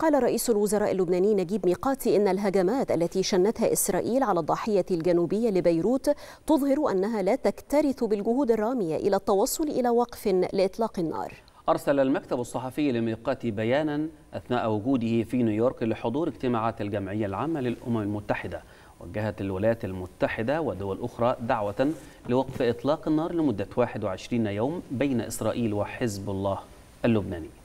قال رئيس الوزراء اللبناني نجيب ميقاتي إن الهجمات التي شنتها إسرائيل على الضاحية الجنوبية لبيروت تظهر أنها لا تكترث بالجهود الرامية إلى التوصل إلى وقف لإطلاق النار أرسل المكتب الصحفي لميقاتي بيانا أثناء وجوده في نيويورك لحضور اجتماعات الجمعية العامة للأمم المتحدة وجهت الولايات المتحدة ودول أخرى دعوة لوقف إطلاق النار لمدة 21 يوم بين إسرائيل وحزب الله اللبناني